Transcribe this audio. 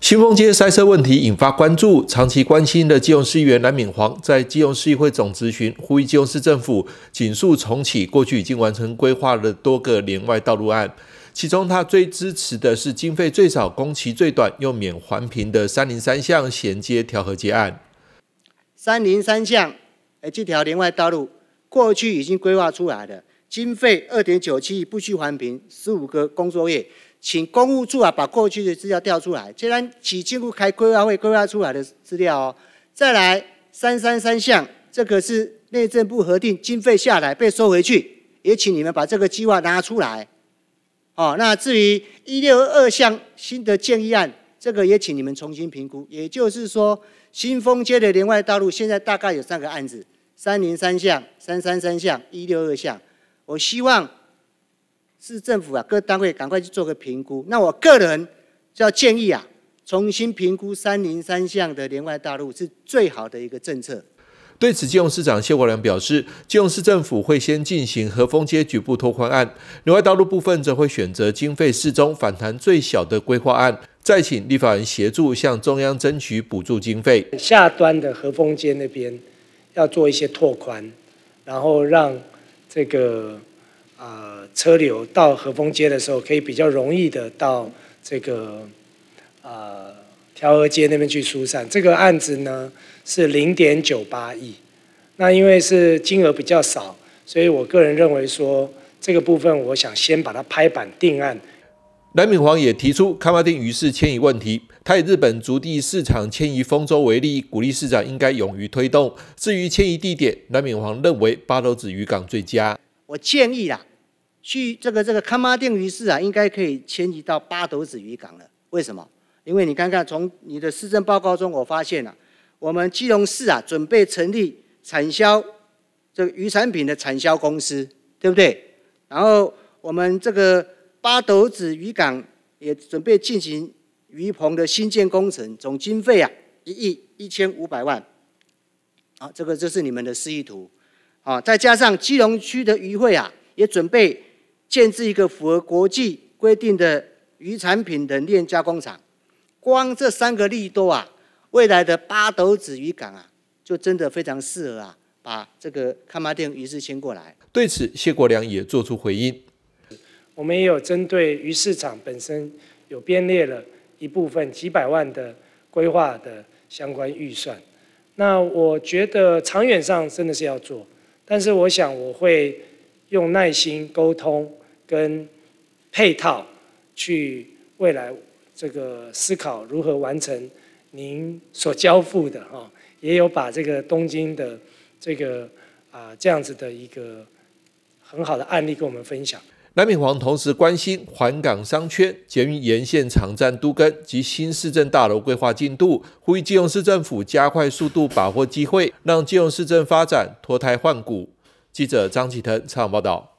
新丰街塞车问题引发关注，长期关心的基隆市议员蓝敏煌在基隆市议会总咨询，呼吁基隆市政府紧速重启过去已经完成规划的多个连外道路案，其中他最支持的是经费最少、工期最短又免环评的三零三项衔接调和街案。三零三项，哎，这条连外道路过去已经规划出来的，经费二点九七亿，不需环评，十五个工作月。请公务处啊，把过去的资料调出来。既然几经过开规划会规划出来的资料哦，再来三三三项，这个是内政部核定经费下来被收回去，也请你们把这个计划拿出来。哦，那至于一六二项新的建议案，这个也请你们重新评估。也就是说，新丰街的连外道路现在大概有三个案子：三零三项、三三三项、一六二项。我希望。市政府啊，各单位赶快去做个评估。那我个人就要建议啊，重新评估三零三项的连外大陆是最好的一个政策。对此，金融市长谢国良表示，金融市政府会先进行和丰街局部拓宽案，连外大陆部分则会选择经费适中、反弹最小的规划案，再请立法人协助向中央争取补助经费。下端的和丰街那边要做一些拓宽，然后让这个。啊，车流到和丰街的时候，可以比较容易的到这个啊调和街那边去疏散。这个案子呢是零点九八亿，那因为是金额比较少，所以我个人认为说这个部分，我想先把它拍板定案。蓝敏煌也提出开发定渔市迁移问题，他以日本竹地市场迁移丰州为例，鼓励市长应该勇于推动。至于迁移地点，蓝敏煌认为八斗子渔港最佳。我建议啦，去这个这个康马丁鱼市啊，应该可以迁移到八斗子渔港了。为什么？因为你看看从你的市政报告中，我发现了，我们基隆市啊准备成立产销这个鱼产品的产销公司，对不对？然后我们这个八斗子渔港也准备进行鱼棚的新建工程，总经费啊一亿一千五百万。好，这个就是你们的示意图。啊，再加上基隆区的渔会啊，也准备建置一个符合国际规定的渔产品冷链加工厂。光这三个利多啊，未来的八斗子渔港啊，就真的非常适合啊，把这个康马店渔市迁过来。对此，谢国良也做出回应。我们也有针对鱼市场本身，有编列了一部分几百万的规划的相关预算。那我觉得长远上真的是要做。但是我想，我会用耐心沟通跟配套去未来这个思考如何完成您所交付的哈，也有把这个东京的这个啊这样子的一个很好的案例跟我们分享。蓝敏煌同时关心环港商圈、捷运沿线场站都更及新市政大楼规划进度，呼吁基隆市政府加快速度把握机会，让基隆市政发展脱胎换骨。记者张启腾采访报道。